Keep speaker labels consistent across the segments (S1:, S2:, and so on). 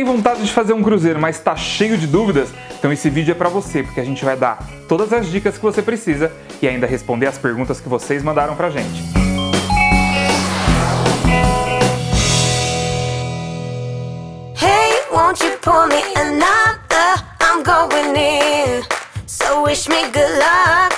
S1: Tem vontade de fazer um cruzeiro, mas está cheio de dúvidas? Então esse vídeo é para você, porque a gente vai dar todas as dicas que você precisa e ainda responder as perguntas que vocês mandaram pra gente. Hey, won't you pull me another? I'm going in. So wish me good luck.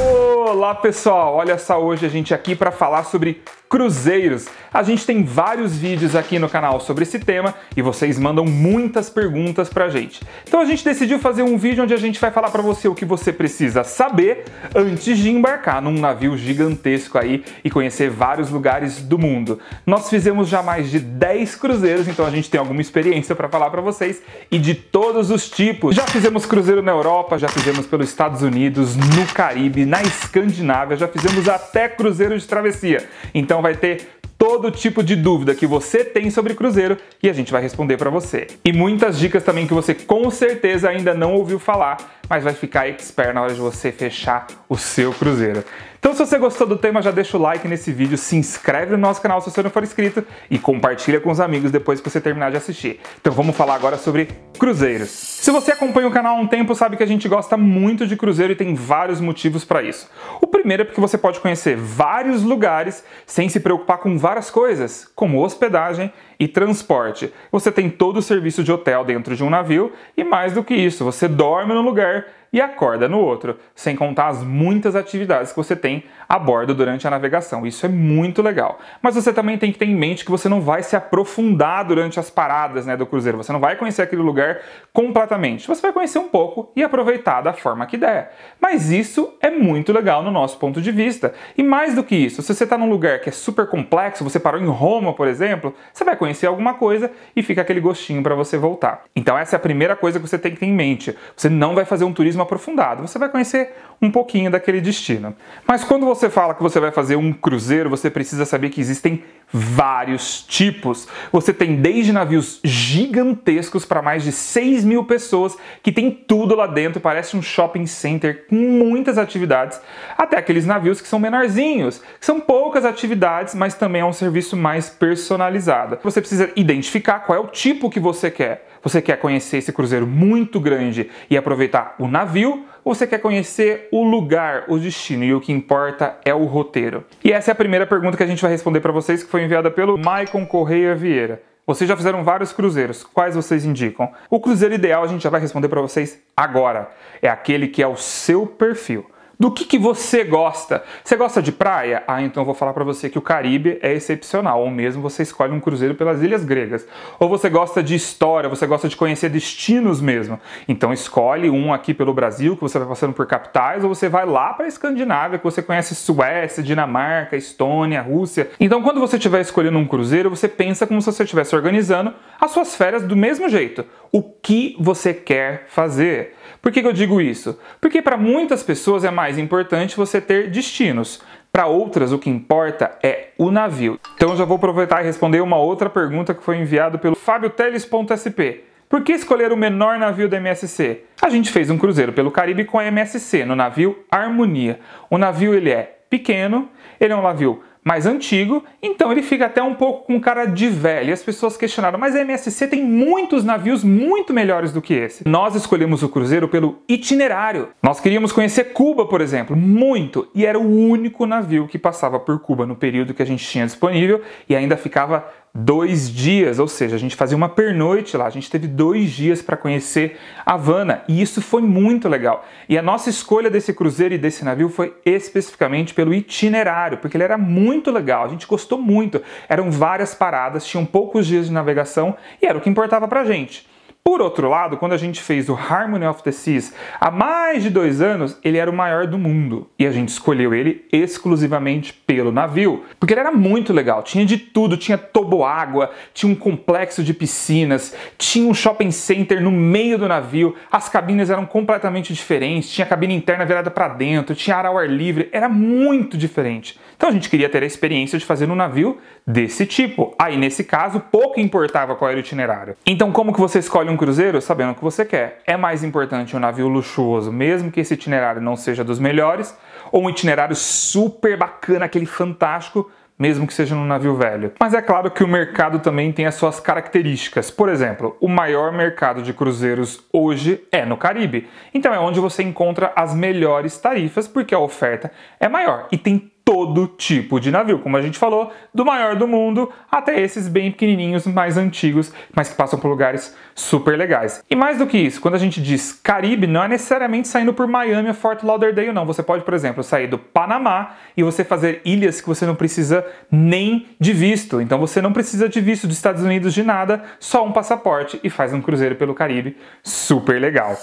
S1: Olá pessoal, olha só, hoje a gente aqui para falar sobre cruzeiros. A gente tem vários vídeos aqui no canal sobre esse tema e vocês mandam muitas perguntas pra gente. Então a gente decidiu fazer um vídeo onde a gente vai falar para você o que você precisa saber antes de embarcar num navio gigantesco aí e conhecer vários lugares do mundo. Nós fizemos já mais de 10 cruzeiros, então a gente tem alguma experiência para falar para vocês e de todos os tipos. Já fizemos cruzeiro na Europa, já fizemos pelos Estados Unidos, no Caribe, na Escandinávia, já fizemos até cruzeiro de travessia. Então descrição vai ter todo tipo de dúvida que você tem sobre cruzeiro e a gente vai responder para você. E muitas dicas também que você com certeza ainda não ouviu falar mas vai ficar expert na hora de você fechar o seu cruzeiro. Então se você gostou do tema, já deixa o like nesse vídeo, se inscreve no nosso canal se você não for inscrito e compartilha com os amigos depois que você terminar de assistir. Então vamos falar agora sobre cruzeiros. Se você acompanha o canal há um tempo, sabe que a gente gosta muito de cruzeiro e tem vários motivos para isso. O primeiro é porque você pode conhecer vários lugares sem se preocupar com várias coisas, como hospedagem e transporte. Você tem todo o serviço de hotel dentro de um navio e mais do que isso, você dorme no lugar, e acorda no outro, sem contar as muitas atividades que você tem a bordo durante a navegação. Isso é muito legal. Mas você também tem que ter em mente que você não vai se aprofundar durante as paradas né, do cruzeiro. Você não vai conhecer aquele lugar completamente. Você vai conhecer um pouco e aproveitar da forma que der. Mas isso é muito legal no nosso ponto de vista. E mais do que isso, se você está num lugar que é super complexo, você parou em Roma, por exemplo, você vai conhecer alguma coisa e fica aquele gostinho para você voltar. Então essa é a primeira coisa que você tem que ter em mente. Você não vai fazer um turismo turismo aprofundado. Você vai conhecer um pouquinho daquele destino. Mas quando você fala que você vai fazer um cruzeiro, você precisa saber que existem vários tipos. Você tem desde navios gigantescos para mais de 6 mil pessoas, que tem tudo lá dentro, parece um shopping center com muitas atividades, até aqueles navios que são menorzinhos, que são poucas atividades, mas também é um serviço mais personalizado. Você precisa identificar qual é o tipo que você quer. Você quer conhecer esse cruzeiro muito grande e aproveitar o navio, ou você quer conhecer o lugar, o destino e o que importa é o roteiro? E essa é a primeira pergunta que a gente vai responder para vocês que foi enviada pelo Maicon Correia Vieira. Vocês já fizeram vários cruzeiros, quais vocês indicam? O cruzeiro ideal a gente já vai responder para vocês agora. É aquele que é o seu perfil. Do que, que você gosta? Você gosta de praia? Ah, então eu vou falar para você que o Caribe é excepcional, ou mesmo você escolhe um cruzeiro pelas ilhas gregas. Ou você gosta de história, você gosta de conhecer destinos mesmo. Então escolhe um aqui pelo Brasil, que você vai passando por capitais, ou você vai lá para a Escandinávia, que você conhece Suécia, Dinamarca, Estônia, Rússia. Então quando você estiver escolhendo um cruzeiro, você pensa como se você estivesse organizando as suas férias do mesmo jeito o que você quer fazer. Por que, que eu digo isso? Porque para muitas pessoas é mais importante você ter destinos. Para outras, o que importa é o navio. Então já vou aproveitar e responder uma outra pergunta que foi enviada pelo fabioteles.sp. Por que escolher o menor navio da MSC? A gente fez um cruzeiro pelo Caribe com a MSC no navio Harmonia. O navio ele é pequeno, ele é um navio mais antigo, então ele fica até um pouco com cara de velho. E as pessoas questionaram, mas a MSC tem muitos navios muito melhores do que esse. Nós escolhemos o cruzeiro pelo itinerário. Nós queríamos conhecer Cuba, por exemplo, muito, e era o único navio que passava por Cuba no período que a gente tinha disponível e ainda ficava dois dias, ou seja, a gente fazia uma pernoite lá, a gente teve dois dias para conhecer Havana e isso foi muito legal. E a nossa escolha desse cruzeiro e desse navio foi especificamente pelo itinerário, porque ele era muito legal, a gente gostou muito. Eram várias paradas, tinham poucos dias de navegação e era o que importava para gente. Por outro lado, quando a gente fez o Harmony of the Seas há mais de dois anos, ele era o maior do mundo e a gente escolheu ele exclusivamente pelo navio, porque ele era muito legal. Tinha de tudo, tinha toboágua, tinha um complexo de piscinas, tinha um shopping center no meio do navio, as cabines eram completamente diferentes, tinha cabine interna virada para dentro, tinha ar ao ar livre, era muito diferente. Então a gente queria ter a experiência de fazer um navio desse tipo. Aí, nesse caso, pouco importava qual era o itinerário. Então, como que você escolhe um cruzeiro? Sabendo o que você quer. É mais importante um navio luxuoso, mesmo que esse itinerário não seja dos melhores, ou um itinerário super bacana, aquele fantástico, mesmo que seja num navio velho. Mas é claro que o mercado também tem as suas características. Por exemplo, o maior mercado de cruzeiros hoje é no Caribe. Então é onde você encontra as melhores tarifas porque a oferta é maior e tem todo tipo de navio, como a gente falou, do maior do mundo até esses bem pequenininhos, mais antigos, mas que passam por lugares super legais. E mais do que isso, quando a gente diz Caribe, não é necessariamente saindo por Miami ou Fort Lauderdale, não. Você pode, por exemplo, sair do Panamá e você fazer ilhas que você não precisa nem de visto. Então você não precisa de visto dos Estados Unidos de nada, só um passaporte e faz um cruzeiro pelo Caribe, super legal.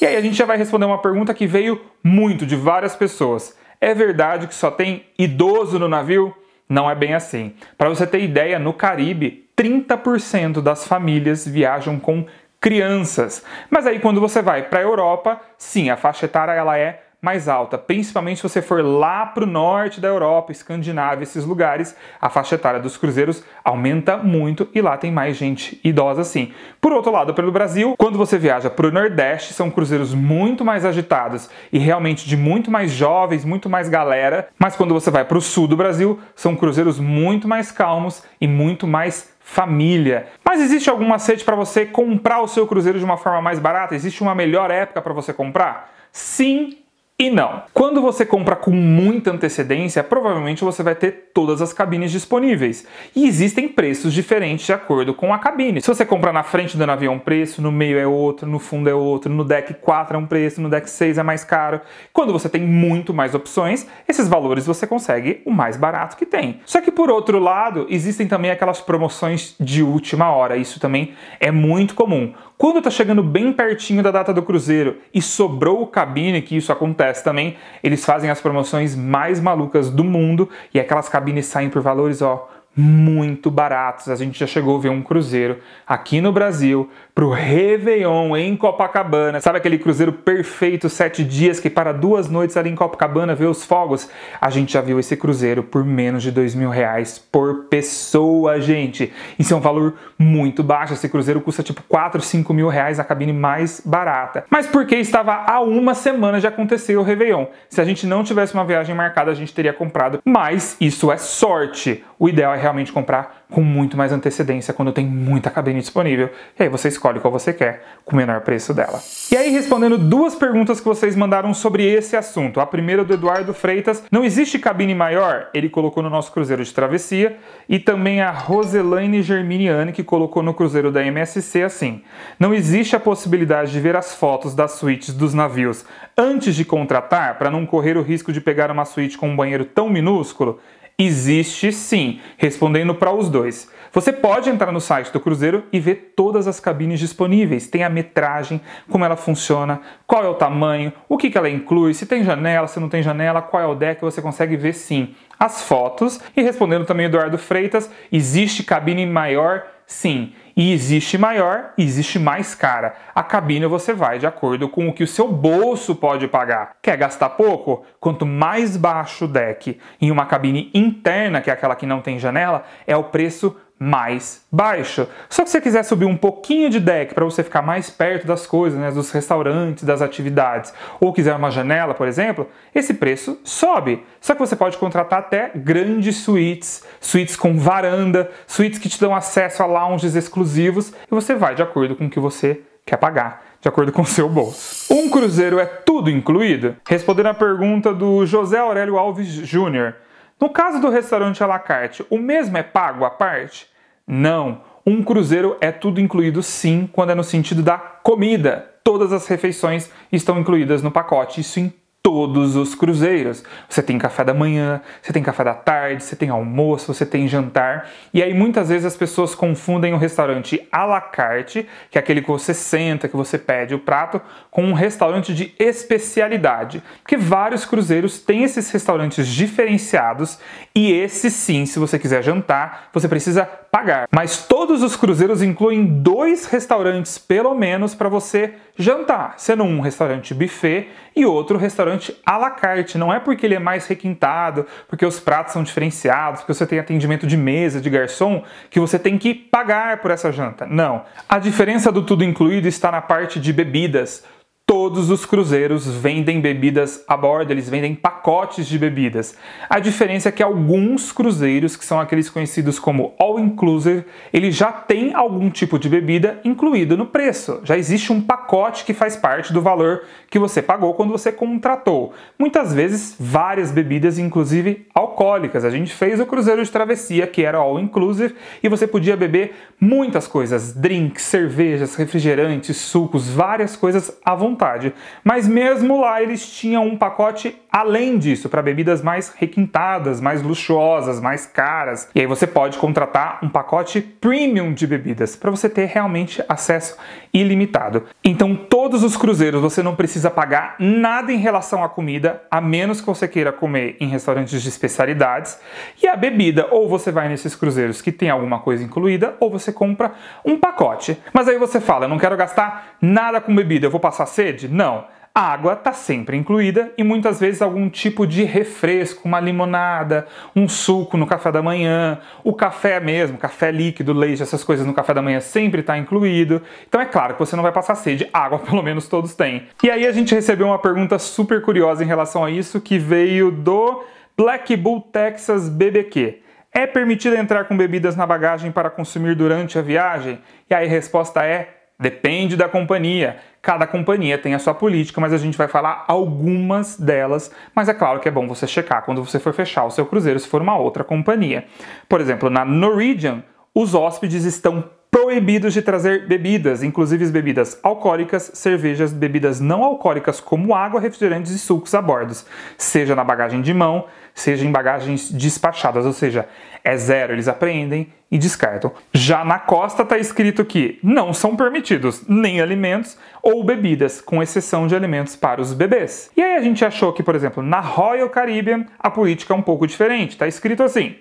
S1: E aí a gente já vai responder uma pergunta que veio muito de várias pessoas. É verdade que só tem idoso no navio? Não é bem assim. Para você ter ideia, no Caribe, 30% das famílias viajam com crianças. Mas aí quando você vai para a Europa, sim, a faixa etária ela é mais alta, principalmente se você for lá para o norte da Europa, Escandinávia, esses lugares, a faixa etária dos cruzeiros aumenta muito e lá tem mais gente idosa sim. Por outro lado, pelo Brasil, quando você viaja para o Nordeste, são cruzeiros muito mais agitados e realmente de muito mais jovens, muito mais galera, mas quando você vai para o sul do Brasil, são cruzeiros muito mais calmos e muito mais família. Mas existe algum macete para você comprar o seu cruzeiro de uma forma mais barata? Existe uma melhor época para você comprar? Sim e não. Quando você compra com muita antecedência, provavelmente você vai ter todas as cabines disponíveis. E existem preços diferentes de acordo com a cabine. Se você comprar na frente do navio é um preço, no meio é outro, no fundo é outro, no deck 4 é um preço, no deck 6 é mais caro. Quando você tem muito mais opções, esses valores você consegue o mais barato que tem. Só que por outro lado, existem também aquelas promoções de última hora. Isso também é muito comum. Quando está chegando bem pertinho da data do cruzeiro e sobrou o cabine, que isso acontece também, eles fazem as promoções mais malucas do mundo e aquelas cabines saem por valores, ó, muito baratos. A gente já chegou a ver um cruzeiro aqui no Brasil para o Réveillon em Copacabana. Sabe aquele cruzeiro perfeito, sete dias, que para duas noites ali em Copacabana ver os fogos? A gente já viu esse cruzeiro por menos de dois mil reais por pessoa, gente. Isso é um valor muito baixo. Esse cruzeiro custa tipo 4, 5 mil reais a cabine mais barata. Mas porque estava a uma semana de acontecer o Réveillon. Se a gente não tivesse uma viagem marcada, a gente teria comprado. Mas isso é sorte. O ideal é realmente comprar com muito mais antecedência quando tem muita cabine disponível. E aí você escolhe qual você quer com o menor preço dela. E aí, respondendo duas perguntas que vocês mandaram sobre esse assunto. A primeira do Eduardo Freitas: não existe cabine maior? Ele colocou no nosso cruzeiro de travessia. E também a Roselaine Germiniani, que colocou no cruzeiro da MSC assim: não existe a possibilidade de ver as fotos das suítes dos navios antes de contratar para não correr o risco de pegar uma suíte com um banheiro tão minúsculo Existe sim, respondendo para os dois. Você pode entrar no site do Cruzeiro e ver todas as cabines disponíveis. Tem a metragem, como ela funciona, qual é o tamanho, o que, que ela inclui, se tem janela, se não tem janela, qual é o deck, você consegue ver sim as fotos. E respondendo também Eduardo Freitas, existe cabine maior? Sim. E existe maior e existe mais cara. A cabine você vai de acordo com o que o seu bolso pode pagar. Quer gastar pouco? Quanto mais baixo o deck em uma cabine interna, que é aquela que não tem janela, é o preço mais baixo. Só que se você quiser subir um pouquinho de deck para você ficar mais perto das coisas, né, dos restaurantes, das atividades, ou quiser uma janela, por exemplo, esse preço sobe. Só que você pode contratar até grandes suítes, suítes com varanda, suítes que te dão acesso a lounges exclusivos, e você vai de acordo com o que você quer pagar de acordo com o seu bolso. Um cruzeiro é tudo incluído? Respondendo à pergunta do José Aurélio Alves Jr. No caso do restaurante à la carte, o mesmo é pago à parte? Não. Um cruzeiro é tudo incluído sim quando é no sentido da comida. Todas as refeições estão incluídas no pacote. Isso todos os cruzeiros. Você tem café da manhã, você tem café da tarde, você tem almoço, você tem jantar. E aí muitas vezes as pessoas confundem o restaurante à la carte, que é aquele que você senta, que você pede o prato, com um restaurante de especialidade. Porque vários cruzeiros têm esses restaurantes diferenciados e esse sim, se você quiser jantar, você precisa pagar. Mas todos os cruzeiros incluem dois restaurantes pelo menos para você jantar, sendo um restaurante buffet e outro restaurante à la carte. Não é porque ele é mais requintado, porque os pratos são diferenciados, porque você tem atendimento de mesa, de garçom, que você tem que pagar por essa janta. Não. A diferença do tudo incluído está na parte de bebidas. Todos os cruzeiros vendem bebidas a bordo, eles vendem pacotes de bebidas. A diferença é que alguns cruzeiros, que são aqueles conhecidos como all inclusive, ele já tem algum tipo de bebida incluído no preço. Já existe um pacote que faz parte do valor que você pagou quando você contratou. Muitas vezes várias bebidas, inclusive alcoólicas. A gente fez o cruzeiro de travessia que era all inclusive e você podia beber muitas coisas, drinks, cervejas, refrigerantes, sucos, várias coisas à vontade vontade. Mas mesmo lá eles tinham um pacote além disso para bebidas mais requintadas, mais luxuosas, mais caras. E aí você pode contratar um pacote premium de bebidas para você ter realmente acesso ilimitado. Então, todos os cruzeiros você não precisa pagar nada em relação à comida, a menos que você queira comer em restaurantes de especialidades. E a bebida, ou você vai nesses cruzeiros que tem alguma coisa incluída, ou você compra um pacote. Mas aí você fala, eu não quero gastar nada com bebida, eu vou passar sede? Não. A água está sempre incluída e muitas vezes algum tipo de refresco, uma limonada, um suco no café da manhã, o café mesmo, café líquido, leite, essas coisas no café da manhã sempre está incluído. Então é claro que você não vai passar sede, água pelo menos todos têm. E aí a gente recebeu uma pergunta super curiosa em relação a isso que veio do Black Bull Texas BBQ. É permitido entrar com bebidas na bagagem para consumir durante a viagem? E aí a resposta é: depende da companhia. Cada companhia tem a sua política, mas a gente vai falar algumas delas, mas é claro que é bom você checar quando você for fechar o seu cruzeiro se for uma outra companhia. Por exemplo, na Norwegian, os hóspedes estão proibidos de trazer bebidas, inclusive bebidas alcoólicas, cervejas, bebidas não alcoólicas como água, refrigerantes e sucos a bordos, seja na bagagem de mão, seja em bagagens despachadas, ou seja, é zero, eles apreendem e descartam. Já na costa está escrito que não são permitidos nem alimentos ou bebidas, com exceção de alimentos para os bebês. E aí a gente achou que, por exemplo, na Royal Caribbean a política é um pouco diferente, está escrito assim: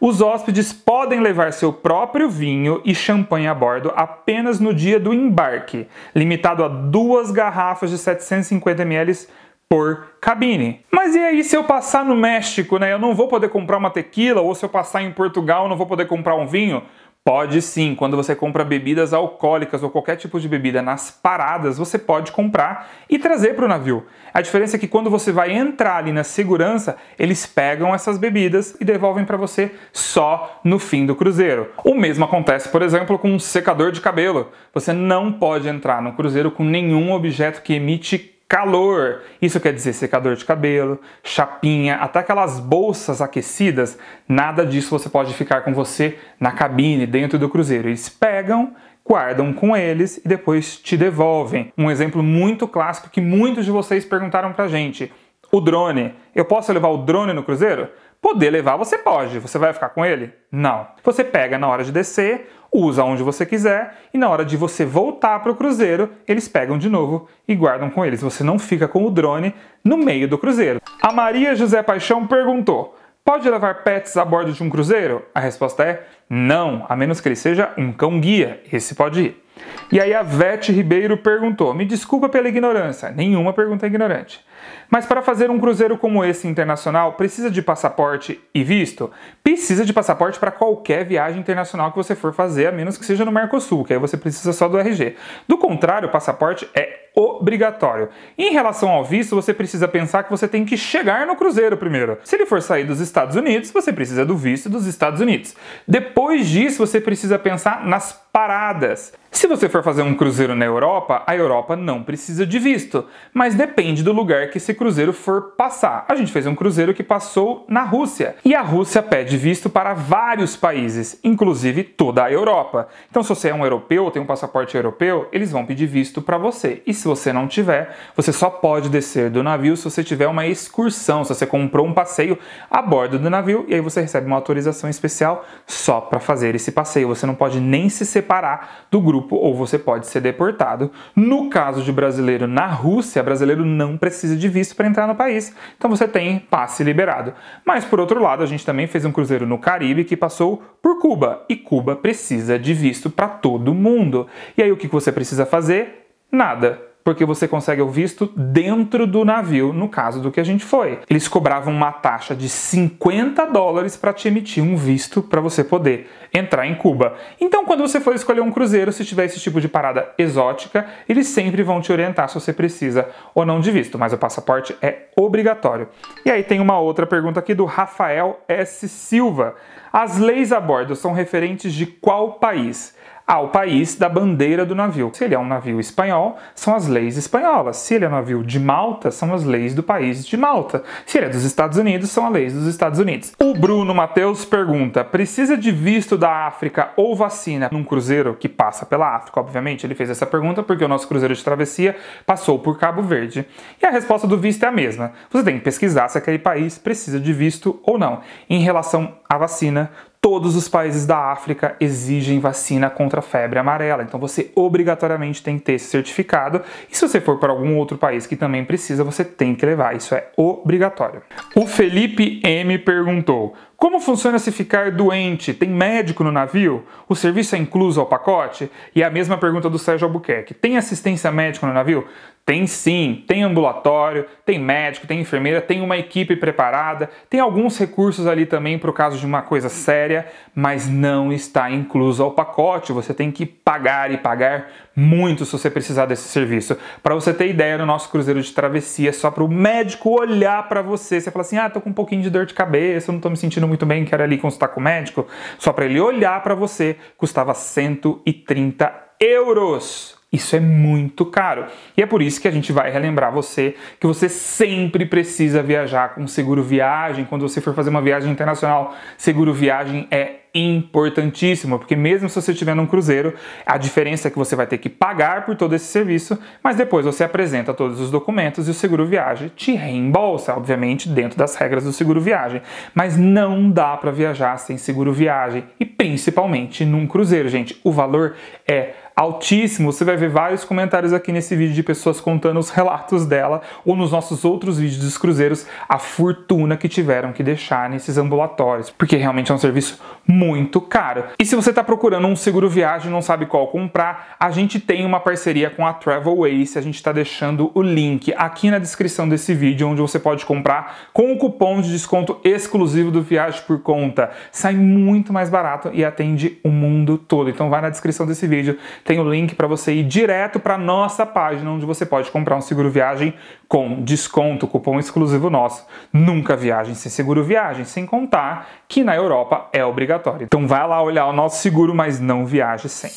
S1: os hóspedes podem levar seu próprio vinho e champanhe a bordo apenas no dia do embarque, limitado a duas garrafas de 750 ml por cabine. Mas e aí se eu passar no México, né? Eu não vou poder comprar uma tequila, ou se eu passar em Portugal, eu não vou poder comprar um vinho? Pode sim, quando você compra bebidas alcoólicas ou qualquer tipo de bebida nas paradas, você pode comprar e trazer para o navio. A diferença é que quando você vai entrar ali na segurança, eles pegam essas bebidas e devolvem para você só no fim do cruzeiro. O mesmo acontece, por exemplo, com um secador de cabelo. Você não pode entrar no cruzeiro com nenhum objeto que emite Calor, isso quer dizer secador de cabelo, chapinha, até aquelas bolsas aquecidas, nada disso você pode ficar com você na cabine, dentro do cruzeiro. Eles pegam, guardam com eles e depois te devolvem. Um exemplo muito clássico que muitos de vocês perguntaram pra gente: o drone. Eu posso levar o drone no cruzeiro? Poder levar, você pode. Você vai ficar com ele? Não. Você pega na hora de descer, usa onde você quiser e na hora de você voltar para o cruzeiro, eles pegam de novo e guardam com eles. Você não fica com o drone no meio do cruzeiro. A Maria José Paixão perguntou: Pode levar pets a bordo de um cruzeiro? A resposta é não, a menos que ele seja um cão guia. Esse pode ir. E aí a Vete Ribeiro perguntou: Me desculpa pela ignorância. Nenhuma pergunta é ignorante. Mas para fazer um cruzeiro como esse internacional, precisa de passaporte e visto? Precisa de passaporte para qualquer viagem internacional que você for fazer, a menos que seja no Mercosul, que aí você precisa só do RG. Do contrário, o passaporte é obrigatório. Em relação ao visto, você precisa pensar que você tem que chegar no cruzeiro primeiro. Se ele for sair dos Estados Unidos, você precisa do visto dos Estados Unidos. Depois disso, você precisa pensar nas paradas. Se você for fazer um cruzeiro na Europa, a Europa não precisa de visto, mas depende do lugar que esse cruzeiro for passar. A gente fez um cruzeiro que passou na Rússia e a Rússia pede visto para vários países, inclusive toda a Europa. Então, se você é um europeu, ou tem um passaporte europeu, eles vão pedir visto para você. E se você não tiver, você só pode descer do navio se você tiver uma excursão, se você comprou um passeio a bordo do navio e aí você recebe uma autorização especial só para fazer esse passeio. Você não pode nem se separar do grupo ou você pode ser deportado. No caso de brasileiro na Rússia, brasileiro não precisa de visto para entrar no país, então você tem passe liberado. Mas por outro lado, a gente também fez um cruzeiro no Caribe que passou por Cuba e Cuba precisa de visto para todo mundo. E aí o que você precisa fazer? Nada porque você consegue o visto dentro do navio, no caso do que a gente foi. Eles cobravam uma taxa de 50 dólares para te emitir um visto para você poder entrar em Cuba. Então, quando você for escolher um cruzeiro, se tiver esse tipo de parada exótica, eles sempre vão te orientar se você precisa ou não de visto, mas o passaporte é obrigatório. E aí tem uma outra pergunta aqui do Rafael S. Silva. As leis a bordo são referentes de qual país? ao país da bandeira do navio. Se ele é um navio espanhol, são as leis espanholas. Se ele é um navio de Malta, são as leis do país de Malta. Se ele é dos Estados Unidos, são as leis dos Estados Unidos. O Bruno Matheus pergunta: precisa de visto da África ou vacina num cruzeiro que passa pela África? Obviamente, ele fez essa pergunta porque o nosso cruzeiro de travessia passou por Cabo Verde. E a resposta do visto é a mesma. Você tem que pesquisar se aquele país precisa de visto ou não. Em relação à vacina, todos os países da África exigem vacina contra a febre amarela. Então você obrigatoriamente tem que ter esse certificado. E se você for para algum outro país que também precisa, você tem que levar. Isso é obrigatório. O Felipe M perguntou: como funciona se ficar doente? Tem médico no navio? O serviço é incluso ao pacote? E é a mesma pergunta do Sérgio Albuquerque. Tem assistência médica no navio? Tem sim, tem ambulatório, tem médico, tem enfermeira, tem uma equipe preparada, tem alguns recursos ali também para o caso de uma coisa séria, mas não está incluso ao pacote. Você tem que pagar e pagar muito se você precisar desse serviço. Para você ter ideia, no nosso cruzeiro de travessia, é só para o médico olhar para você, você fala assim: ah, tô com um pouquinho de dor de cabeça, não tô me sentindo muito bem, quero ali consultar com o médico. Só para ele olhar para você, custava 130 euros isso é muito caro. E é por isso que a gente vai relembrar você que você sempre precisa viajar com seguro viagem. Quando você for fazer uma viagem internacional, seguro viagem é importantíssimo, porque mesmo se você estiver num cruzeiro, a diferença é que você vai ter que pagar por todo esse serviço, mas depois você apresenta todos os documentos e o seguro viagem te reembolsa, obviamente, dentro das regras do seguro viagem. Mas não dá para viajar sem seguro viagem e principalmente num cruzeiro, gente. O valor é altíssimo. Você vai ver vários comentários aqui nesse vídeo de pessoas contando os relatos dela ou nos nossos outros vídeos dos cruzeiros a fortuna que tiveram que deixar nesses ambulatórios, porque realmente é um serviço muito caro. E se você está procurando um seguro viagem e não sabe qual comprar, a gente tem uma parceria com a Travel Ace, a gente está deixando o link aqui na descrição desse vídeo onde você pode comprar com o cupom de desconto exclusivo do Viagem por Conta. Sai muito mais barato e atende o mundo todo. Então vai na descrição desse vídeo, tem o link para você ir direto para nossa página, onde você pode comprar um seguro viagem com desconto, cupom exclusivo nosso. Nunca viagem sem seguro viagem, sem contar que na Europa é obrigatório. Então vai lá olhar o nosso seguro, mas não viaje sem.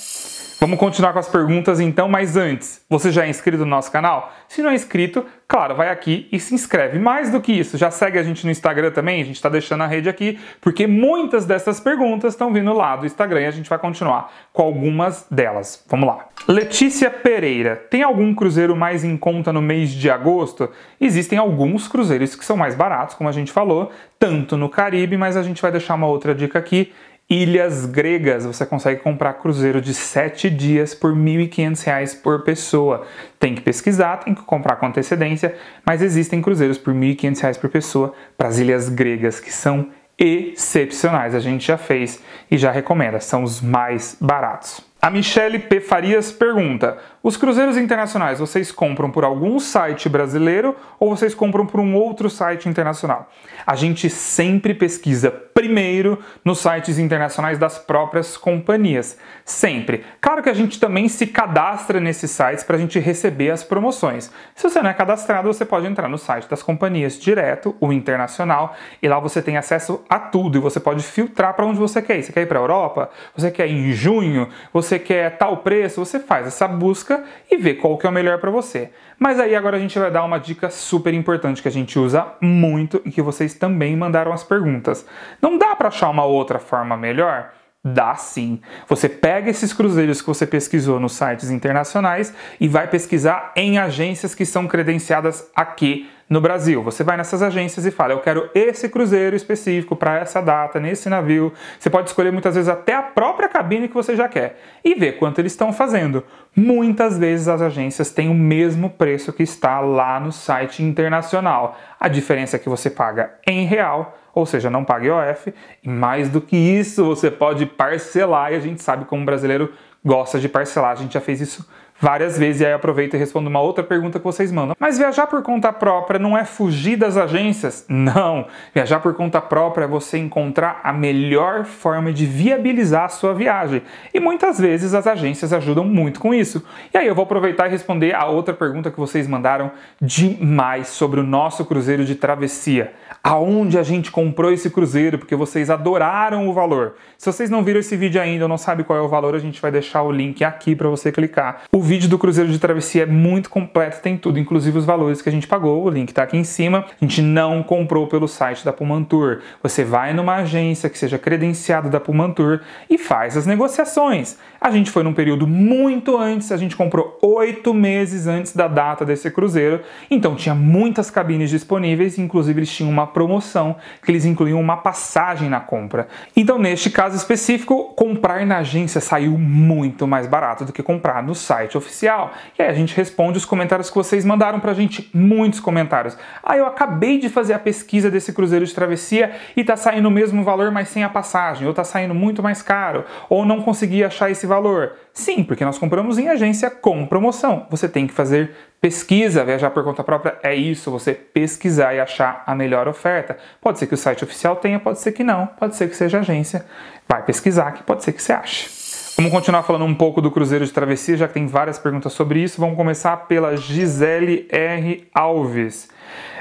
S1: Vamos continuar com as perguntas então, mas antes, você já é inscrito no nosso canal? Se não é inscrito, claro, vai aqui e se inscreve. Mais do que isso, já segue a gente no Instagram também, a gente está deixando a rede aqui, porque muitas dessas perguntas estão vindo lá do Instagram e a gente vai continuar com algumas delas. Vamos lá. Letícia Pereira, tem algum cruzeiro mais em conta no mês de agosto? Existem alguns cruzeiros que são mais baratos, como a gente falou, tanto no Caribe, mas a gente vai deixar uma outra dica aqui ilhas gregas. Você consegue comprar cruzeiro de 7 dias por R$ 1.500 por pessoa. Tem que pesquisar, tem que comprar com antecedência, mas existem cruzeiros por R$ 1.500 por pessoa para as ilhas gregas, que são excepcionais. A gente já fez e já recomenda, são os mais baratos. A Michelle P. Farias pergunta: os cruzeiros internacionais vocês compram por algum site brasileiro ou vocês compram por um outro site internacional? A gente sempre pesquisa primeiro nos sites internacionais das próprias companhias. Sempre. Claro que a gente também se cadastra nesses sites para a gente receber as promoções. Se você não é cadastrado, você pode entrar no site das companhias direto, o internacional, e lá você tem acesso a tudo e você pode filtrar para onde você quer ir. Você quer ir para a Europa? Você quer ir em junho? Você quer tal preço? Você faz essa busca busca e vê qual que é o melhor para você. Mas aí agora a gente vai dar uma dica super importante que a gente usa muito e que vocês também mandaram as perguntas. Não dá para achar uma outra forma melhor? Dá sim. Você pega esses cruzeiros que você pesquisou nos sites internacionais e vai pesquisar em agências que são credenciadas aqui no Brasil. Você vai nessas agências e fala: eu quero esse cruzeiro específico para essa data, nesse navio. Você pode escolher muitas vezes até a própria cabine que você já quer e ver quanto eles estão fazendo. Muitas vezes as agências têm o mesmo preço que está lá no site internacional. A diferença é que você paga em real ou seja, não paga IOF. E mais do que isso, você pode parcelar, e a gente sabe como o brasileiro gosta de parcelar, a gente já fez isso várias vezes e aí aproveito e respondo uma outra pergunta que vocês mandam. Mas viajar por conta própria não é fugir das agências? Não! Viajar por conta própria é você encontrar a melhor forma de viabilizar a sua viagem. E muitas vezes as agências ajudam muito com isso. E aí eu vou aproveitar e responder a outra pergunta que vocês mandaram demais sobre o nosso cruzeiro de travessia. Aonde a gente comprou esse cruzeiro, porque vocês adoraram o valor. Se vocês não viram esse vídeo ainda ou não sabem qual é o valor, a gente vai deixar o link aqui para você clicar. O vídeo do Cruzeiro de Travessia é muito completo, tem tudo, inclusive os valores que a gente pagou. O link está aqui em cima. A gente não comprou pelo site da Pumantur. Você vai numa agência que seja credenciada da Pumantur e faz as negociações. A gente foi num período muito antes, a gente comprou oito meses antes da data desse cruzeiro, então tinha muitas cabines disponíveis, inclusive eles tinham uma promoção que eles incluíam uma passagem na compra. Então, neste caso específico, comprar na agência saiu muito mais barato do que comprar no site site oficial. E aí a gente responde os comentários que vocês mandaram pra gente, muitos comentários. Ah, eu acabei de fazer a pesquisa desse cruzeiro de travessia e tá saindo o mesmo valor, mas sem a passagem, ou tá saindo muito mais caro, ou não consegui achar esse valor. Sim, porque nós compramos em agência com promoção. Você tem que fazer pesquisa, viajar por conta própria é isso, você pesquisar e achar a melhor oferta. Pode ser que o site oficial tenha, pode ser que não, pode ser que seja agência. Vai pesquisar que pode ser que você ache. Vamos continuar falando um pouco do Cruzeiro de Travessia, já que tem várias perguntas sobre isso. Vamos começar pela Gisele R. Alves.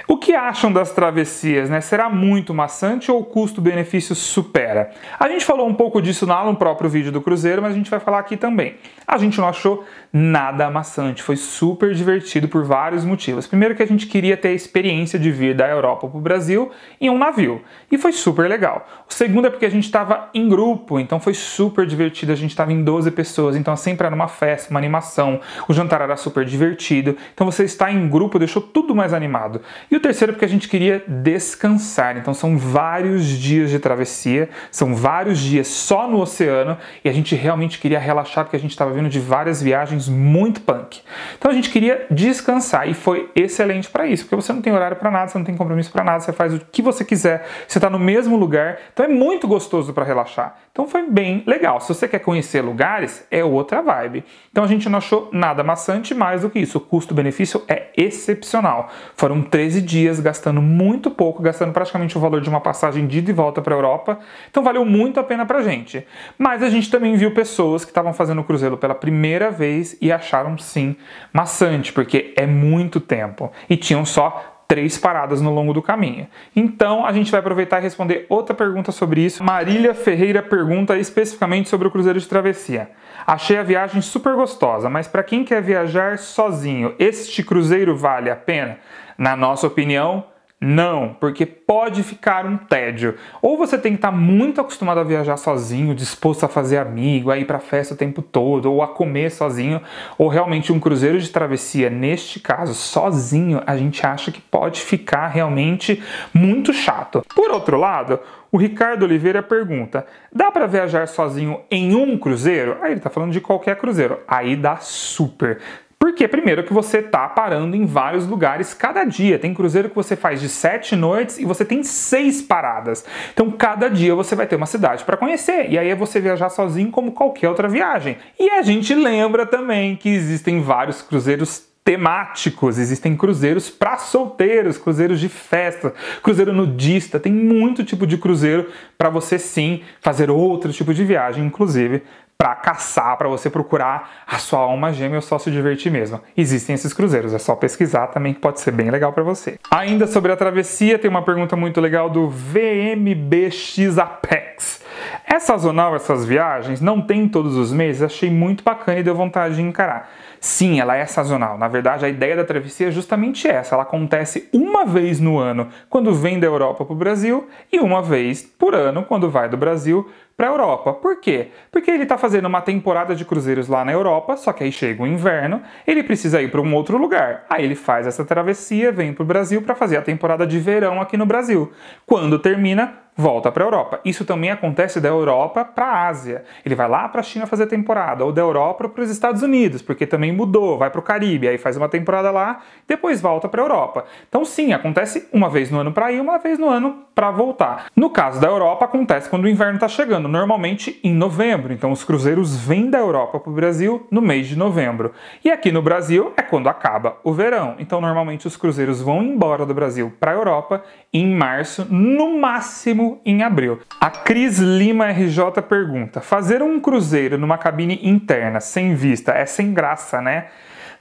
S1: O que acham das travessias? Né? Será muito maçante ou o custo-benefício supera? A gente falou um pouco disso lá no próprio vídeo do Cruzeiro, mas a gente vai falar aqui também. A gente não achou nada amassante. Foi super divertido por vários motivos. Primeiro que a gente queria ter a experiência de vir da Europa para o Brasil em um navio. E foi super legal. O segundo é porque a gente estava em grupo, então foi super divertido. A gente estava em 12 pessoas, então sempre era uma festa, uma animação. O jantar era super divertido. Então você está em grupo deixou tudo mais animado. E o terceiro é porque a gente queria descansar. Então são vários dias de travessia, são vários dias só no oceano e a gente realmente queria relaxar porque a gente estava vindo de várias viagens muito punk. Então a gente queria descansar e foi excelente para isso, porque você não tem horário para nada, você não tem compromisso para nada, você faz o que você quiser, você está no mesmo lugar, então é muito gostoso para relaxar. Então foi bem legal. Se você quer conhecer lugares, é outra vibe. Então a gente não achou nada maçante mais do que isso. O custo-benefício é excepcional. Foram 13 dias gastando muito pouco, gastando praticamente o valor de uma passagem de ida e volta para a Europa. Então valeu muito a pena para gente. Mas a gente também viu pessoas que estavam fazendo o cruzeiro pela primeira vez e acharam sim maçante, porque é muito tempo. E tinham só três paradas no longo do caminho. Então a gente vai aproveitar e responder outra pergunta sobre isso. Marília Ferreira pergunta especificamente sobre o cruzeiro de travessia. Achei a viagem super gostosa, mas para quem quer viajar sozinho, este cruzeiro vale a pena? Na nossa opinião, não, porque pode ficar um tédio. Ou você tem que estar tá muito acostumado a viajar sozinho, disposto a fazer amigo, a ir para festa o tempo todo, ou a comer sozinho, ou realmente um cruzeiro de travessia, neste caso, sozinho, a gente acha que pode ficar realmente muito chato. Por outro lado, o Ricardo Oliveira pergunta: dá para viajar sozinho em um cruzeiro? Aí ele está falando de qualquer cruzeiro. Aí dá super. Porque primeiro que você tá parando em vários lugares cada dia. Tem cruzeiro que você faz de sete noites e você tem seis paradas. Então cada dia você vai ter uma cidade para conhecer. E aí é você viajar sozinho como qualquer outra viagem. E a gente lembra também que existem vários cruzeiros temáticos, existem cruzeiros para solteiros, cruzeiros de festa, cruzeiro nudista, tem muito tipo de cruzeiro para você sim fazer outro tipo de viagem, inclusive para caçar, para você procurar a sua alma gêmea ou só se divertir mesmo. Existem esses cruzeiros, é só pesquisar também que pode ser bem legal para você. Ainda sobre a travessia, tem uma pergunta muito legal do VMBX Apex. É sazonal essas viagens? Não tem todos os meses? Achei muito bacana e deu vontade de encarar. Sim, ela é sazonal. Na verdade, a ideia da travessia é justamente essa. Ela acontece uma vez no ano, quando vem da Europa para o Brasil, e uma vez por ano, quando vai do Brasil para a Europa. Por quê? Porque ele está fazendo uma temporada de cruzeiros lá na Europa, só que aí chega o inverno, ele precisa ir para um outro lugar. Aí ele faz essa travessia, vem para o Brasil para fazer a temporada de verão aqui no Brasil. Quando termina, volta para a Europa. Isso também acontece da Europa para a Ásia. Ele vai lá para a China fazer temporada, ou da Europa para os Estados Unidos, porque também mudou, vai para o Caribe, aí faz uma temporada lá, depois volta para a Europa. Então, sim, acontece uma vez no ano para ir, uma vez no ano para voltar. No caso da Europa, acontece quando o inverno está chegando, normalmente em novembro. Então, os cruzeiros vêm da Europa para o Brasil no mês de novembro. E aqui no Brasil é quando acaba o verão. Então, normalmente os cruzeiros vão embora do Brasil para a Europa em março, no máximo em abril. A Cris Lima RJ pergunta: fazer um cruzeiro numa cabine interna sem vista é sem graça, né?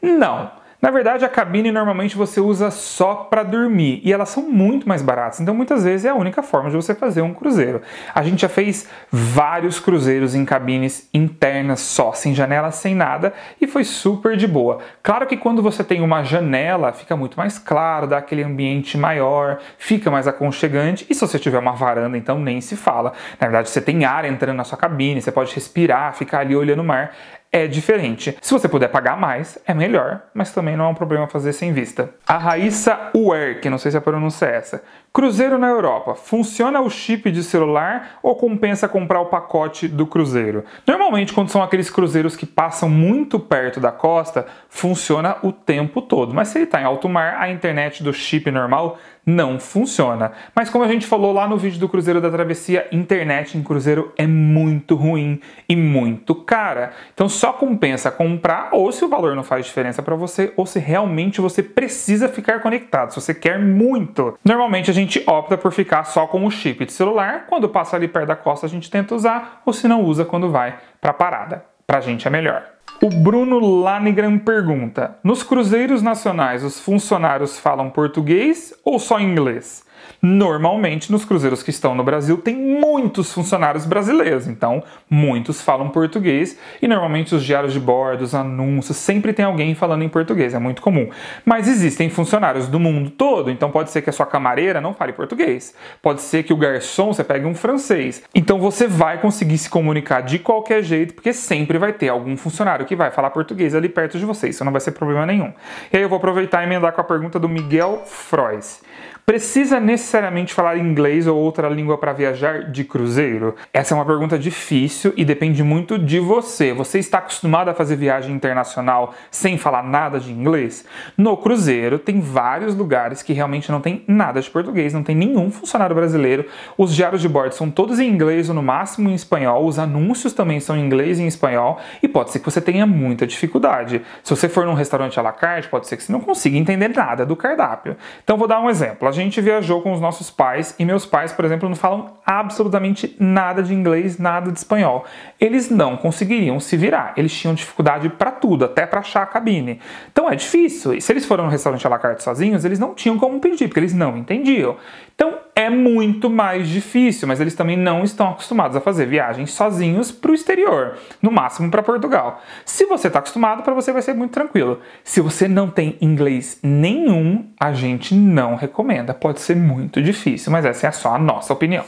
S1: Não. Na verdade, a cabine normalmente você usa só para dormir e elas são muito mais baratas, então muitas vezes é a única forma de você fazer um cruzeiro. A gente já fez vários cruzeiros em cabines internas só, sem janela, sem nada, e foi super de boa. Claro que quando você tem uma janela, fica muito mais claro, dá aquele ambiente maior, fica mais aconchegante, e se você tiver uma varanda, então nem se fala. Na verdade, você tem ar entrando na sua cabine, você pode respirar, ficar ali olhando o mar é diferente. Se você puder pagar mais, é melhor, mas também não é um problema fazer sem vista. A Raíssa Uer, que não sei se a pronúncia é essa. Cruzeiro na Europa. Funciona o chip de celular ou compensa comprar o pacote do cruzeiro? Normalmente, quando são aqueles cruzeiros que passam muito perto da costa, funciona o tempo todo. Mas se ele está em alto mar, a internet do chip normal não funciona. Mas como a gente falou lá no vídeo do Cruzeiro da Travessia, internet em Cruzeiro é muito ruim e muito cara. Então só compensa comprar ou se o valor não faz diferença para você ou se realmente você precisa ficar conectado, se você quer muito. Normalmente a gente opta por ficar só com o chip de celular, quando passa ali perto da costa a gente tenta usar ou se não usa quando vai para parada. Pra gente é melhor. O Bruno Lanigram pergunta: Nos cruzeiros nacionais, os funcionários falam português ou só inglês? Normalmente, nos cruzeiros que estão no Brasil, tem muitos funcionários brasileiros, então muitos falam português e normalmente os diários de bordo, os anúncios, sempre tem alguém falando em português, é muito comum. Mas existem funcionários do mundo todo, então pode ser que a sua camareira não fale português, pode ser que o garçom você pegue um francês. Então você vai conseguir se comunicar de qualquer jeito, porque sempre vai ter algum funcionário que vai falar português ali perto de você, isso não vai ser problema nenhum. E aí eu vou aproveitar e emendar com a pergunta do Miguel Frois. Precisa necessariamente falar inglês ou outra língua para viajar de cruzeiro? Essa é uma pergunta difícil e depende muito de você. Você está acostumado a fazer viagem internacional sem falar nada de inglês? No cruzeiro tem vários lugares que realmente não tem nada de português, não tem nenhum funcionário brasileiro. Os diários de bordo são todos em inglês ou no máximo em espanhol. Os anúncios também são em inglês e em espanhol e pode ser que você tenha muita dificuldade. Se você for num restaurante à la carte, pode ser que você não consiga entender nada do cardápio. Então vou dar um exemplo. A gente gente viajou com os nossos pais e meus pais, por exemplo, não falam absolutamente nada de inglês, nada de espanhol. Eles não conseguiriam se virar. Eles tinham dificuldade para tudo, até para achar a cabine. Então é difícil. E se eles foram no restaurante à la carte sozinhos, eles não tinham como pedir, porque eles não entendiam. Então é muito mais difícil, mas eles também não estão acostumados a fazer viagens sozinhos para o exterior, no máximo para Portugal. Se você está acostumado, para você vai ser muito tranquilo. Se você não tem inglês nenhum, a gente não recomenda. Pode ser muito difícil, mas essa é só a nossa opinião.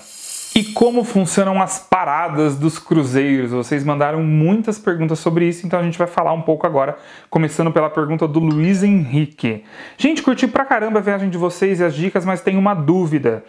S1: E como funcionam as paradas dos cruzeiros? Vocês mandaram muitas perguntas sobre isso, então a gente vai falar um pouco agora, começando pela pergunta do Luiz Henrique. Gente, curti pra caramba a viagem de vocês e as dicas, mas tenho uma dúvida.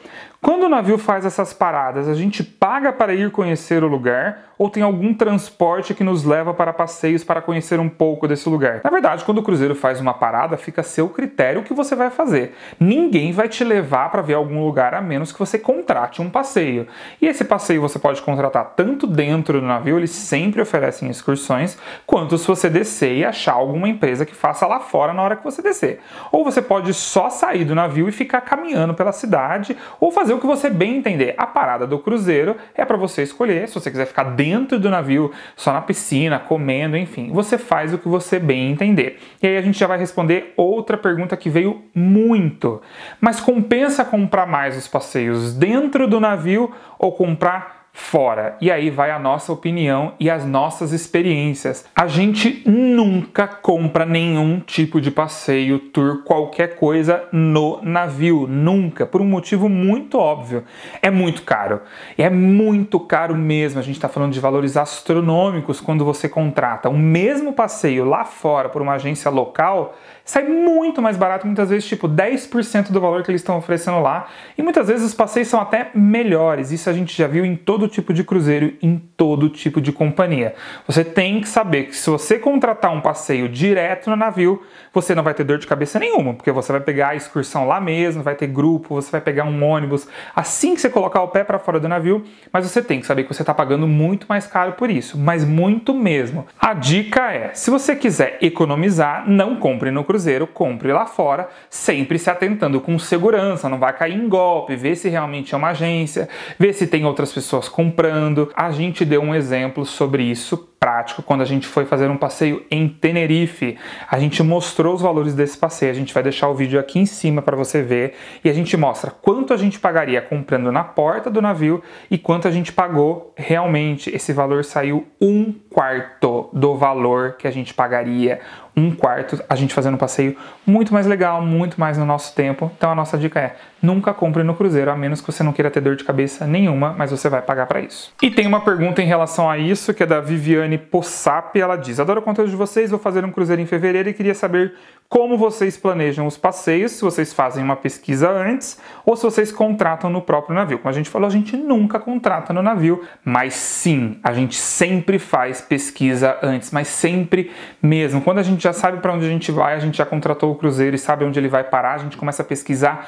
S1: Quando o navio faz essas paradas, a gente paga para ir conhecer o lugar ou tem algum transporte que nos leva para passeios para conhecer um pouco desse lugar? Na verdade, quando o cruzeiro faz uma parada, fica a seu critério o que você vai fazer. Ninguém vai te levar para ver algum lugar a menos que você contrate um passeio. E esse passeio você pode contratar tanto dentro do navio, eles sempre oferecem excursões, quanto se você descer e achar alguma empresa que faça lá fora na hora que você descer. Ou você pode só sair do navio e ficar caminhando pela cidade ou fazer o que você bem entender. A parada do cruzeiro é para você escolher, se você quiser ficar dentro do navio, só na piscina, comendo, enfim, você faz o que você bem entender. E aí a gente já vai responder outra pergunta que veio muito. Mas compensa comprar mais os passeios dentro do navio ou comprar fora. E aí vai a nossa opinião e as nossas experiências. A gente nunca compra nenhum tipo de passeio, tour, qualquer coisa no navio, nunca, por um motivo muito óbvio. É muito caro. É muito caro mesmo. A gente está falando de valores astronômicos quando você contrata o mesmo passeio lá fora por uma agência local sai muito mais barato, muitas vezes tipo 10% do valor que eles estão oferecendo lá, e muitas vezes os passeios são até melhores. Isso a gente já viu em todo tipo de cruzeiro, em todo tipo de companhia. Você tem que saber que se você contratar um passeio direto no navio, você não vai ter dor de cabeça nenhuma, porque você vai pegar a excursão lá mesmo, vai ter grupo, você vai pegar um ônibus assim que você colocar o pé para fora do navio, mas você tem que saber que você está pagando muito mais caro por isso, mas muito mesmo. A dica é, se você quiser economizar, não compre no cruzeiro Cruzeiro compre lá fora, sempre se atentando com segurança, não vai cair em golpe, ver se realmente é uma agência, ver se tem outras pessoas comprando. A gente deu um exemplo sobre isso prático quando a gente foi fazer um passeio em Tenerife. A gente mostrou os valores desse passeio, a gente vai deixar o vídeo aqui em cima para você ver e a gente mostra quanto a gente pagaria comprando na porta do navio e quanto a gente pagou realmente. Esse valor saiu um quarto do valor que a gente pagaria um quarto, a gente fazendo um passeio muito mais legal, muito mais no nosso tempo. Então a nossa dica é: nunca compre no cruzeiro, a menos que você não queira ter dor de cabeça nenhuma, mas você vai pagar para isso. E tem uma pergunta em relação a isso, que é da Viviane Possap, ela diz: "Adoro o conteúdo de vocês, vou fazer um cruzeiro em fevereiro e queria saber como vocês planejam os passeios, se vocês fazem uma pesquisa antes ou se vocês contratam no próprio navio. Como a gente falou, a gente nunca contrata no navio, mas sim, a gente sempre faz pesquisa antes, mas sempre mesmo. Quando a gente já sabe para onde a gente vai, a gente já contratou o cruzeiro e sabe onde ele vai parar, a gente começa a pesquisar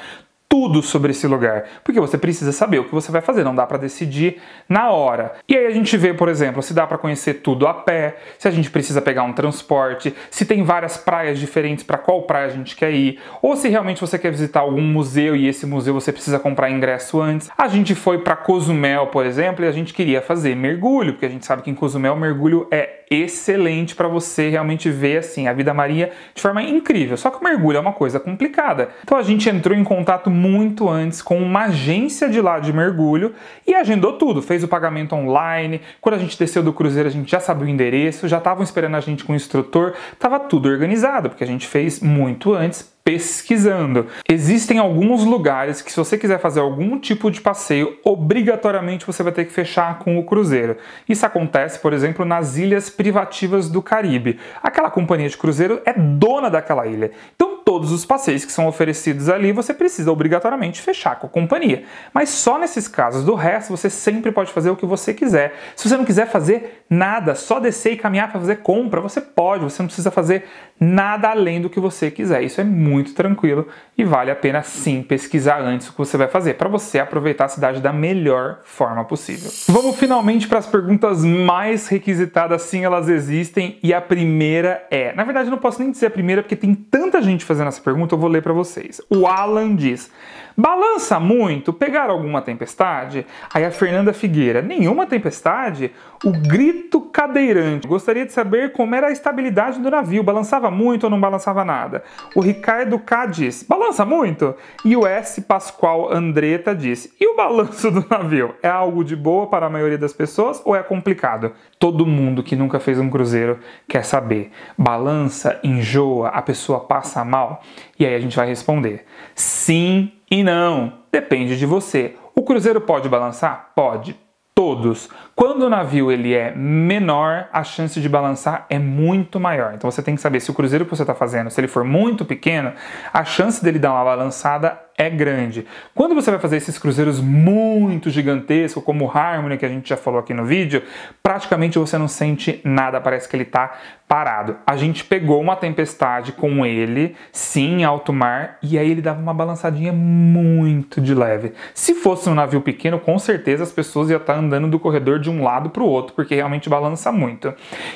S1: tudo sobre esse lugar, porque você precisa saber o que você vai fazer, não dá para decidir na hora. E aí a gente vê, por exemplo, se dá para conhecer tudo a pé, se a gente precisa pegar um transporte, se tem várias praias diferentes para qual praia a gente quer ir, ou se realmente você quer visitar algum museu e esse museu você precisa comprar ingresso antes. A gente foi para Cozumel, por exemplo, e a gente queria fazer mergulho, porque a gente sabe que em Cozumel mergulho é excelente para você realmente ver assim a vida marinha de forma incrível. Só que o mergulho é uma coisa complicada. Então a gente entrou em contato muito antes com uma agência de lá de mergulho e agendou tudo, fez o pagamento online. Quando a gente desceu do cruzeiro, a gente já sabia o endereço, já estavam esperando a gente com o instrutor, estava tudo organizado, porque a gente fez muito antes pesquisando. Existem alguns lugares que, se você quiser fazer algum tipo de passeio, obrigatoriamente você vai ter que fechar com o cruzeiro. Isso acontece, por exemplo, nas ilhas privativas do Caribe. Aquela companhia de cruzeiro é dona daquela ilha. Então, todos os passeios que são oferecidos ali, você precisa obrigatoriamente fechar com a companhia. Mas só nesses casos, do resto, você sempre pode fazer o que você quiser. Se você não quiser fazer nada, só descer e caminhar para fazer compra, você pode, você não precisa fazer nada além do que você quiser. Isso é muito muito tranquilo e vale a pena sim pesquisar antes o que você vai fazer para você aproveitar a cidade da melhor forma possível. Vamos finalmente para as perguntas mais requisitadas, sim, elas existem e a primeira é, na verdade não posso nem dizer a primeira porque tem tanta gente fazendo essa pergunta, eu vou ler para vocês. O Alan diz: "Balança muito pegar alguma tempestade?" Aí a Fernanda Figueira: "Nenhuma tempestade, o grito cadeirante. Gostaria de saber como era a estabilidade do navio, balançava muito ou não balançava nada?" O Ricardo do K diz: balança muito? E o S Pascoal Andreta diz: e o balanço do navio? É algo de boa para a maioria das pessoas ou é complicado? Todo mundo que nunca fez um cruzeiro quer saber. Balança, enjoa, a pessoa passa mal? E aí a gente vai responder: sim e não. Depende de você. O cruzeiro pode balançar? Pode. Todos. Quando o navio ele é menor, a chance de balançar é muito maior. Então você tem que saber se o cruzeiro que você está fazendo, se ele for muito pequeno, a chance dele dar uma balançada é grande. Quando você vai fazer esses cruzeiros muito gigantescos, como o Harmony, que a gente já falou aqui no vídeo, praticamente você não sente nada, parece que ele está parado. A gente pegou uma tempestade com ele, sim, em alto mar, e aí ele dava uma balançadinha muito de leve. Se fosse um navio pequeno, com certeza as pessoas iam estar tá andando do corredor de um lado para o outro, porque realmente balança muito.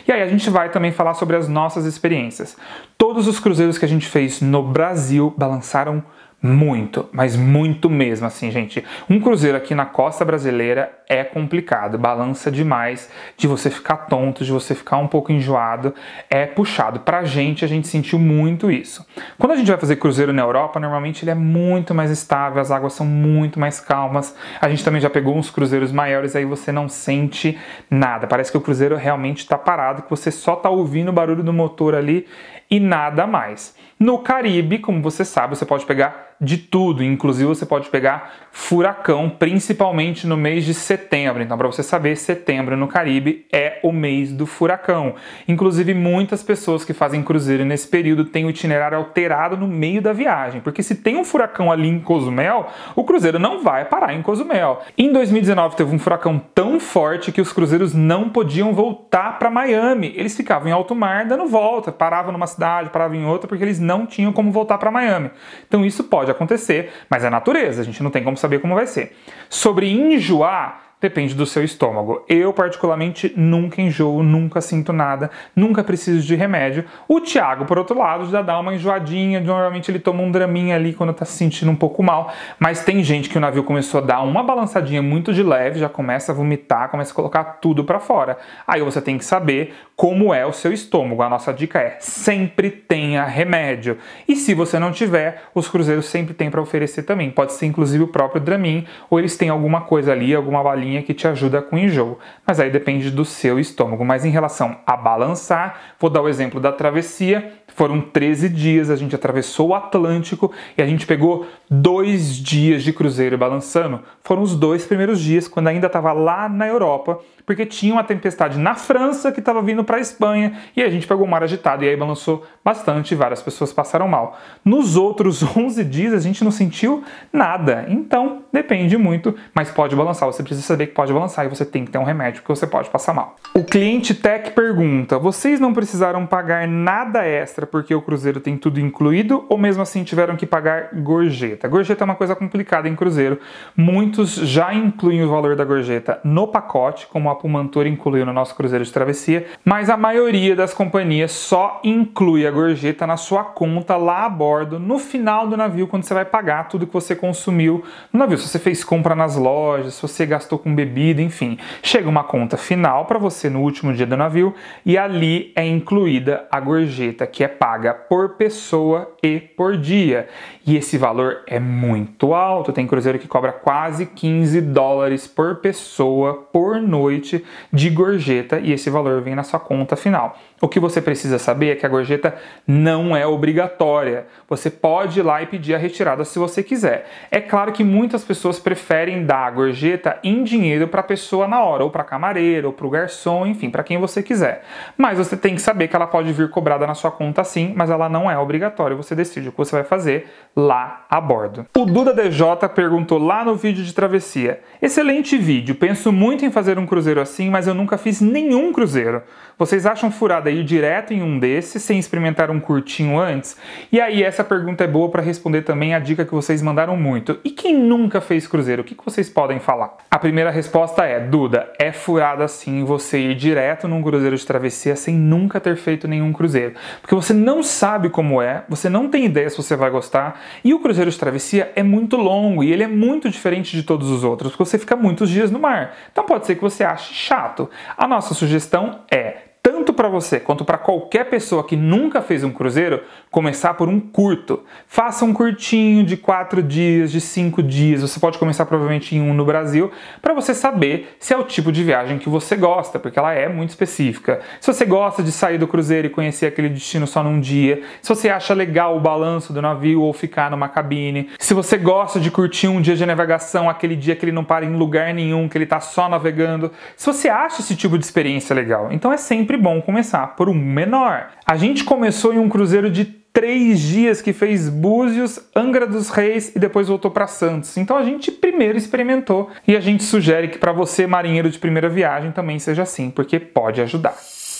S1: E aí a gente vai também falar sobre as nossas experiências. Todos os cruzeiros que a gente fez no Brasil balançaram muito, mas muito mesmo, assim, gente. Um cruzeiro aqui na costa brasileira é complicado, balança demais, de você ficar tonto, de você ficar um pouco enjoado, é puxado. Pra gente, a gente sentiu muito isso. Quando a gente vai fazer cruzeiro na Europa, normalmente ele é muito mais estável, as águas são muito mais calmas. A gente também já pegou uns cruzeiros maiores, aí você não sente nada. Parece que o cruzeiro realmente tá parado, que você só tá ouvindo o barulho do motor ali e nada mais. No Caribe, como você sabe, você pode pegar de tudo, inclusive você pode pegar furacão, principalmente no mês de setembro. Então, para você saber, setembro no Caribe é o mês do furacão. Inclusive, muitas pessoas que fazem cruzeiro nesse período têm o itinerário alterado no meio da viagem, porque se tem um furacão ali em Cozumel, o cruzeiro não vai parar em Cozumel. Em 2019 teve um furacão tão forte que os cruzeiros não podiam voltar para Miami. Eles ficavam em alto mar dando volta, paravam numa cidade, paravam em outra, porque eles não tinham como voltar para Miami. Então, isso pode pode acontecer, mas é natureza, a gente não tem como saber como vai ser. Sobre enjoar, depende do seu estômago. Eu, particularmente, nunca enjoo, nunca sinto nada, nunca preciso de remédio. O Thiago, por outro lado, já dá uma enjoadinha, normalmente ele toma um draminha ali quando tá se sentindo um pouco mal, mas tem gente que o navio começou a dar uma balançadinha muito de leve, já começa a vomitar, começa a colocar tudo para fora. Aí você tem que saber como é o seu estômago. A nossa dica é: sempre tenha remédio. E se você não tiver, os cruzeiros sempre têm para oferecer também. Pode ser inclusive o próprio Dramin, ou eles têm alguma coisa ali, alguma balinha que te ajuda com enjoo, mas aí depende do seu estômago. Mas em relação a balançar, vou dar o exemplo da travessia. Foram 13 dias, a gente atravessou o Atlântico e a gente pegou dois dias de cruzeiro balançando. Foram os dois primeiros dias, quando ainda estava lá na Europa, porque tinha uma tempestade na França que estava vindo para a Espanha e a gente pegou o mar agitado e aí balançou bastante, e várias pessoas passaram mal. Nos outros 11 dias a gente não sentiu nada, então depende muito, mas pode balançar, você precisa saber que pode balançar e você tem que ter um remédio porque você pode passar mal. O cliente Tech pergunta: "Vocês não precisaram pagar nada extra porque o cruzeiro tem tudo incluído ou mesmo assim tiveram que pagar gorjeta?". Gorjeta é uma coisa complicada em cruzeiro. Muitos já incluem o valor da gorjeta no pacote como a pumantor incluiu no nosso cruzeiro de travessia, mas a maioria das companhias só inclui a gorjeta na sua conta lá a bordo, no final do navio, quando você vai pagar tudo que você consumiu no navio. Se você fez compra nas lojas, se você gastou com bebida, enfim. Chega uma conta final para você no último dia do navio e ali é incluída a gorjeta, que é paga por pessoa e por dia. E esse valor é muito alto. Tem cruzeiro que cobra quase 15 dólares por pessoa por noite noite de gorjeta e esse valor vem na sua conta final. O que você precisa saber é que a gorjeta não é obrigatória. Você pode ir lá e pedir a retirada se você quiser. É claro que muitas pessoas preferem dar a gorjeta em dinheiro para a pessoa na hora, ou para a camareira, ou para o garçom, enfim, para quem você quiser. Mas você tem que saber que ela pode vir cobrada na sua conta sim, mas ela não é obrigatória. Você decide o que você vai fazer lá a bordo. O Duda DJ perguntou lá no vídeo de travessia: Excelente vídeo, penso muito em fazer um cruzeiro assim, mas eu nunca fiz nenhum cruzeiro. Vocês acham furada para ir direto em um desses sem experimentar um curtinho antes? E aí, essa pergunta é boa para responder também a dica que vocês mandaram muito. E quem nunca fez cruzeiro, o que, vocês podem falar? A primeira resposta é: Duda, é furada assim você ir direto num cruzeiro de travessia sem nunca ter feito nenhum cruzeiro. Porque você não sabe como é, você não tem ideia se você vai gostar, e o cruzeiro de travessia é muito longo e ele é muito diferente de todos os outros, porque você fica muitos dias no mar. Então pode ser que você ache chato. A nossa sugestão é tanto para você quanto para qualquer pessoa que nunca fez um cruzeiro, começar por um curto. Faça um curtinho de quatro dias, de cinco dias. Você pode começar provavelmente em um no Brasil, para você saber se é o tipo de viagem que você gosta, porque ela é muito específica. Se você gosta de sair do cruzeiro e conhecer aquele destino só num dia, se você acha legal o balanço do navio ou ficar numa cabine, se você gosta de curtir um dia de navegação, aquele dia que ele não para em lugar nenhum, que ele está só navegando, se você acha esse tipo de experiência legal, então é sempre bom vamos começar por um menor. A gente começou em um cruzeiro de três dias que fez Búzios, Angra dos Reis e depois voltou para Santos. Então a gente primeiro experimentou e a gente sugere que para você, marinheiro de primeira viagem, também seja assim, porque pode ajudar.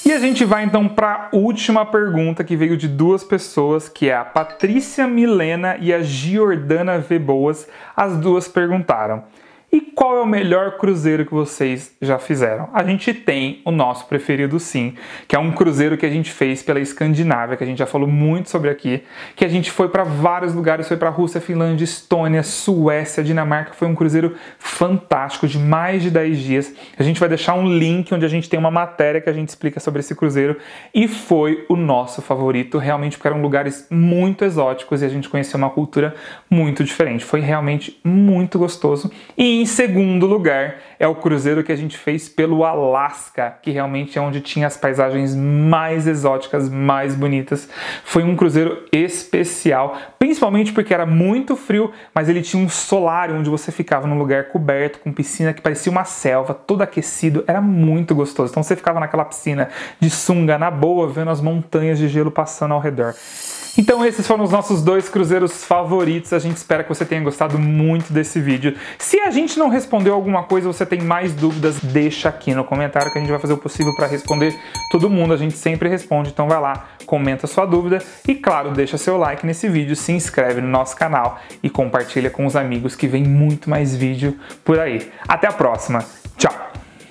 S1: E a gente vai então para a última pergunta que veio de duas pessoas, que é a Patrícia Milena e a Giordana Veboas. As duas perguntaram: e qual é o melhor cruzeiro que vocês já fizeram? A gente tem o nosso preferido sim, que é um cruzeiro que a gente fez pela Escandinávia, que a gente já falou muito sobre aqui, que a gente foi para vários lugares, foi para Rússia, Finlândia, Estônia, Suécia, Dinamarca, foi um cruzeiro fantástico de mais de 10 dias. A gente vai deixar um link onde a gente tem uma matéria que a gente explica sobre esse cruzeiro e foi o nosso favorito, realmente porque eram lugares muito exóticos e a gente conheceu uma cultura muito diferente. Foi realmente muito gostoso. E em segundo lugar, é o cruzeiro que a gente fez pelo Alasca, que realmente é onde tinha as paisagens mais exóticas, mais bonitas. Foi um cruzeiro especial, principalmente porque era muito frio, mas ele tinha um solário onde você ficava num lugar coberto, com piscina que parecia uma selva, todo aquecido, era muito gostoso. Então você ficava naquela piscina de sunga na boa, vendo as montanhas de gelo passando ao redor. Então esses foram os nossos dois cruzeiros favoritos. A gente espera que você tenha gostado muito desse vídeo. Se a gente não respondeu alguma coisa, você tem mais dúvidas, deixa aqui no comentário que a gente vai fazer o possível para responder todo mundo. A gente sempre responde, então vai lá, comenta sua dúvida e, claro, deixa seu like nesse vídeo, se inscreve no nosso canal e compartilha com os amigos que vem muito mais vídeo por aí. Até a próxima, tchau!